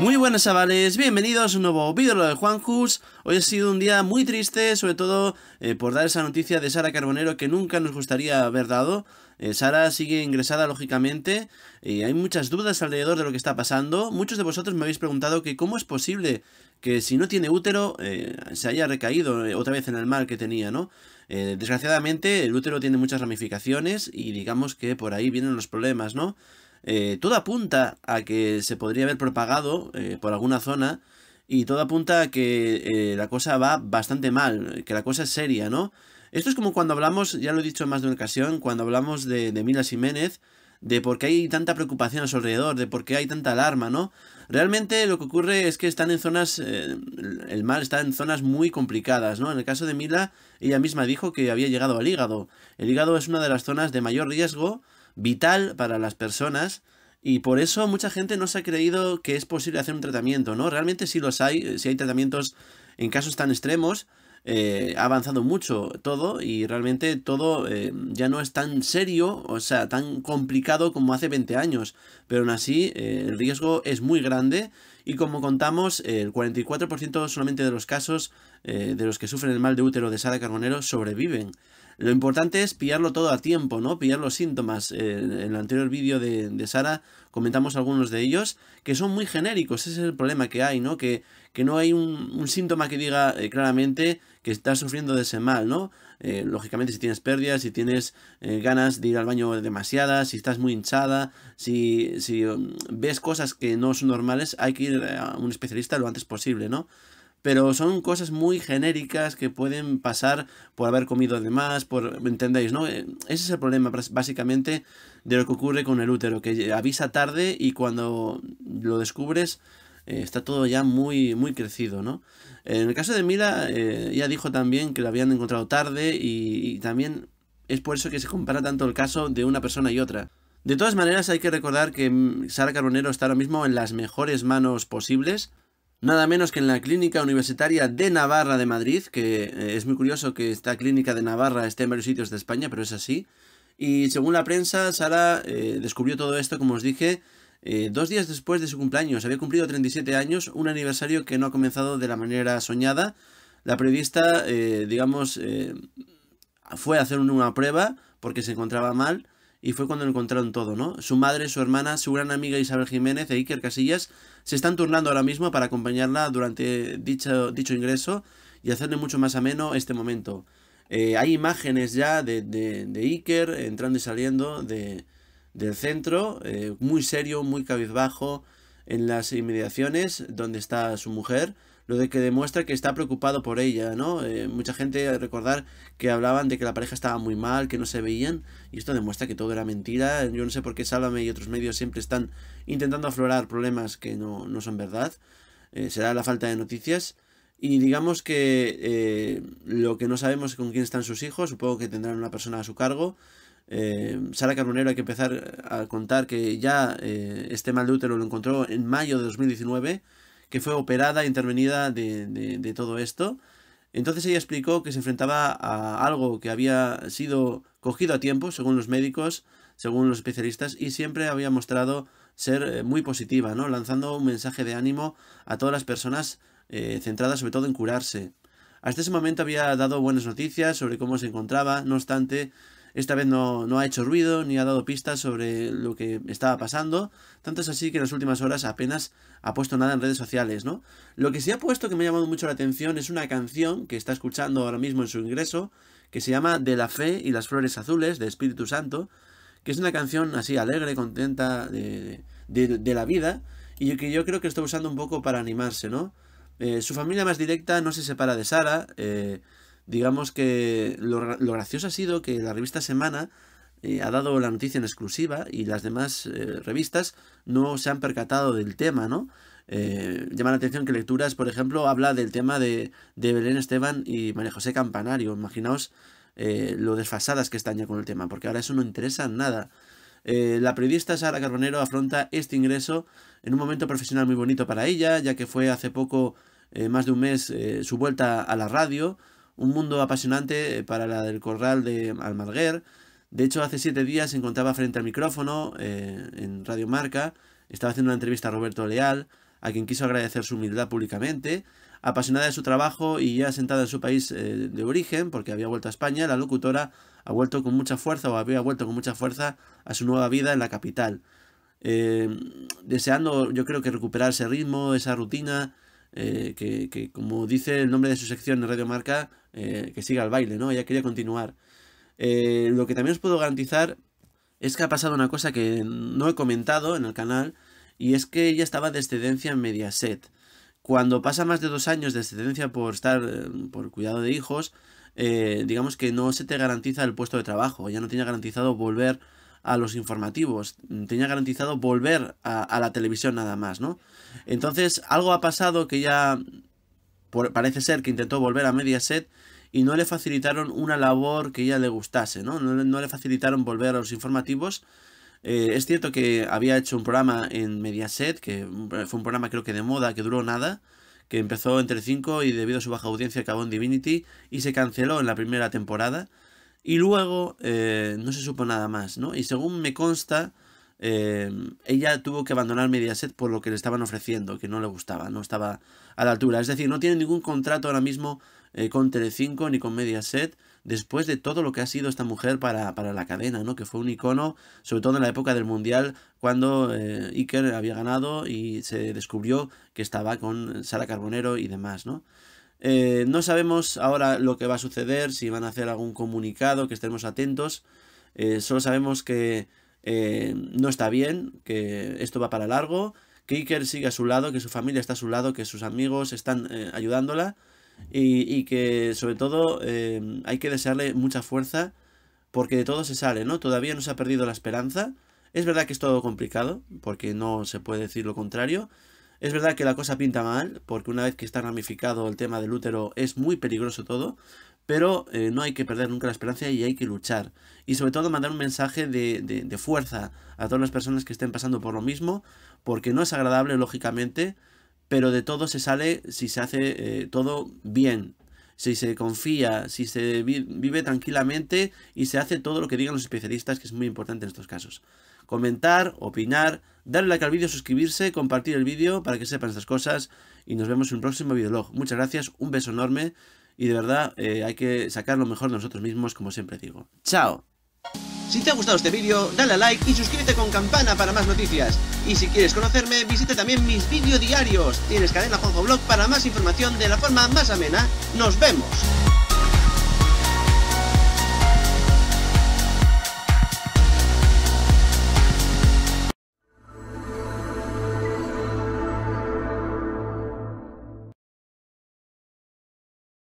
Muy buenas chavales, bienvenidos a un nuevo vídeo de Juan Jus. Hoy ha sido un día muy triste, sobre todo eh, por dar esa noticia de Sara Carbonero que nunca nos gustaría haber dado eh, Sara sigue ingresada lógicamente y eh, hay muchas dudas alrededor de lo que está pasando Muchos de vosotros me habéis preguntado que cómo es posible que si no tiene útero se haya recaído otra vez en el mal que tenía, ¿no? desgraciadamente el útero tiene muchas ramificaciones y digamos que por ahí vienen los problemas, ¿no? Eh, todo apunta a que se podría haber propagado eh, por alguna zona y todo apunta a que eh, la cosa va bastante mal, que la cosa es seria, ¿no? Esto es como cuando hablamos, ya lo he dicho en más de una ocasión, cuando hablamos de, Mila Jiménez, de por qué hay tanta preocupación a su alrededor, de por qué hay tanta alarma, ¿no? Realmente lo que ocurre es que están en zonas, el mal está en zonas muy complicadas, ¿no? En el caso de Mila, ella misma dijo que había llegado al hígado. El hígado es una de las zonas de mayor riesgo vital para las personas y por eso mucha gente no se ha creído que es posible hacer un tratamiento, ¿no? Realmente sí los hay, eh, si hay tratamientos en casos tan extremos, eh, ha avanzado mucho todo y realmente todo eh, ya no es tan serio, o sea, tan complicado como hace 20 años, pero aún así el riesgo es muy grande y como contamos, el 44% solamente de los casos de los que sufren el mal de útero de Sara Carbonero sobreviven. Lo importante es pillarlo todo a tiempo, ¿no? Pillar los síntomas. Eh, en el anterior vídeo de, Sara comentamos algunos de ellos que son muy genéricos. Ese es el problema que hay, ¿no? Que, que no hay un, síntoma que diga eh, claramente que estás sufriendo de ese mal, ¿no? Eh, lógicamente si tienes pérdidas, si tienes ganas de ir al baño demasiadas, si estás muy hinchada, si, si um, ves cosas que no son normales, hay que ir a un especialista lo antes posible, ¿no? pero son cosas muy genéricas que pueden pasar por haber comido de más, por, ¿entendéis? No? Eh, ese es el problema básicamente de lo que ocurre con el útero, que avisa tarde y cuando lo descubres eh, está todo ya muy, muy crecido, ¿no? En el caso de Mila, ya eh, ella dijo también que lo habían encontrado tarde y, y también es por eso que se compara tanto el caso de una persona y otra. De todas maneras, hay que recordar que mm, Sara Carbonero está ahora mismo en las mejores manos posibles nada menos que en la Clínica Universitaria de Navarra de Madrid, que eh, es muy curioso que esta clínica de Navarra esté en varios sitios de España, pero es así. Y según la prensa, Sara eh, descubrió todo esto, como os dije, eh, dos días después de su cumpleaños. Había cumplido 37 años, un aniversario que no ha comenzado de la manera soñada. La periodista, digamos, fue a hacer una prueba porque se encontraba mal y fue cuando lo encontraron todo, ¿no? Su madre, su hermana, su gran amiga Isabel Jiménez e Iker Casillas se están turnando ahora mismo para acompañarla durante dicho, ingreso y hacerle mucho más ameno este momento. Eh, hay imágenes ya de, de, Iker entrando y saliendo de, del centro, eh, muy serio, muy cabizbajo, en las inmediaciones donde está su mujer lo de que demuestra que está preocupado por ella, ¿no? Eh, mucha gente, recordar, que hablaban de que la pareja estaba muy mal, que no se veían, y esto demuestra que todo era mentira. Yo no sé por qué Sálvame y otros medios siempre están intentando aflorar problemas que no, no son verdad. Eh, será la falta de noticias. Y digamos que eh, lo que no sabemos es con quién están sus hijos, supongo que tendrán una persona a su cargo. Sara Carbonero hay que empezar a contar que ya este mal de lo encontró en mayo de 2019 que fue operada intervenida de, todo esto. Entonces ella explicó que se enfrentaba a algo que había sido cogido a tiempo, según los médicos, según los especialistas, y siempre había mostrado ser eh, muy positiva, ¿no? Lanzando un mensaje de ánimo a todas las personas eh, centradas sobre todo en curarse. Hasta ese momento había dado buenas noticias sobre cómo se encontraba, no obstante, esta vez no, no, ha hecho ruido ni ha dado pistas sobre lo que estaba pasando. Tanto es así que en las últimas horas apenas ha puesto nada en redes sociales, ¿no? Lo que sí ha puesto que me ha llamado mucho la atención es una canción que está escuchando ahora mismo en su ingreso, que se llama De la fe y las flores azules, de Espíritu Santo, que es una canción así alegre, contenta de, de, la vida, y que yo creo que está usando un poco para animarse, ¿no? Eh, su familia más directa no se separa de Sara, eh, digamos que lo, gracioso ha sido que la revista Semana eh, ha dado la noticia en exclusiva y las demás eh, revistas no se han percatado del tema, ¿no? Eh, llama la atención que Lecturas, por ejemplo, habla del tema de, de Belén Esteban y María José Campanario. Imaginaos eh, lo desfasadas que están ya con el tema, porque ahora eso no interesa nada. la periodista Sara Carbonero afronta este ingreso en un momento profesional muy bonito para ella, ya que fue hace poco, más de un mes, su vuelta a la radio, un mundo apasionante eh, para la del corral de Almarguer. De hecho, hace siete días se encontraba frente al micrófono eh, en Radio Marca, estaba haciendo una entrevista a Roberto Leal, a quien quiso agradecer su humildad públicamente. Apasionada de su trabajo y ya sentada en su país eh, de origen, porque había vuelto a España, la locutora ha vuelto con mucha fuerza o había vuelto con mucha fuerza a su nueva vida en la capital. deseando, yo creo que recuperar ese ritmo, esa rutina, eh, que, como dice el nombre de su sección de Radio Marca, eh, que siga el baile, ¿no? Ella quería continuar. Eh, lo que también os puedo garantizar es que ha pasado una cosa que no he comentado en el canal, y es que ella estaba de excedencia en Mediaset. Cuando pasa más de dos años de excedencia por estar por cuidado de hijos, digamos que no se te garantiza el puesto de trabajo, ya no tenía garantizado volver a los informativos, mm, tenía garantizado volver a, la televisión nada más, ¿no? Entonces algo ha pasado que ya mm, parece ser que intentó volver a Mediaset y no le facilitaron una labor que ya le gustase, ¿no? No, le facilitaron volver a los informativos. Eh, es cierto que había hecho un programa en Mediaset, que mm, eh, fue un programa creo que de moda, que duró nada, que empezó entre 5 y debido a su baja audiencia acabó en Divinity y se canceló en la primera temporada. Y luego eh, no se supo nada más, ¿no? Y según me consta, eh, ella tuvo que abandonar Mediaset por lo que le estaban ofreciendo, que no le gustaba, no estaba a la altura. Es decir, no tiene ningún contrato ahora mismo eh, con Telecinco ni con Mediaset después de todo lo que ha sido esta mujer para, para, la cadena, ¿no? Que fue un icono, sobre todo en la época del Mundial, cuando Iker había ganado y se descubrió que estaba con Sara Carbonero y demás, ¿no? Eh, no sabemos ahora lo que va a suceder, si van a hacer algún comunicado, que estemos atentos. Eh, solo sabemos que eh, no está bien, que esto va para largo, que Iker sigue a su lado, que su familia está a su lado, que sus amigos están ayudándola y, y, que sobre todo hay que desearle mucha fuerza porque de todo se sale, ¿no? Todavía no se ha perdido la esperanza. Es verdad que es todo complicado, porque no se puede decir lo contrario, es verdad que la cosa pinta mal, porque una vez que está ramificado el tema del útero es muy peligroso todo, pero eh, no hay que perder nunca la esperanza y hay que luchar. Y sobre todo mandar un mensaje de, fuerza a todas las personas que estén pasando por lo mismo, porque no es agradable, lógicamente, pero de todo se sale si se hace eh, todo bien, si se confía, si se vive tranquilamente y se hace todo lo que digan los especialistas, que es muy importante en estos casos comentar, opinar, darle like al vídeo, suscribirse, compartir el vídeo para que sepan estas cosas y nos vemos en un próximo videolog. Muchas gracias, un beso enorme y de verdad eh, hay que sacar lo mejor de nosotros mismos como siempre digo. ¡Chao! Si te ha gustado este vídeo, dale a like y suscríbete con campana para más noticias. Y si quieres conocerme, visita también mis vídeos diarios. Tienes cadena Juanjo Blog para más información de la forma más amena. ¡Nos vemos!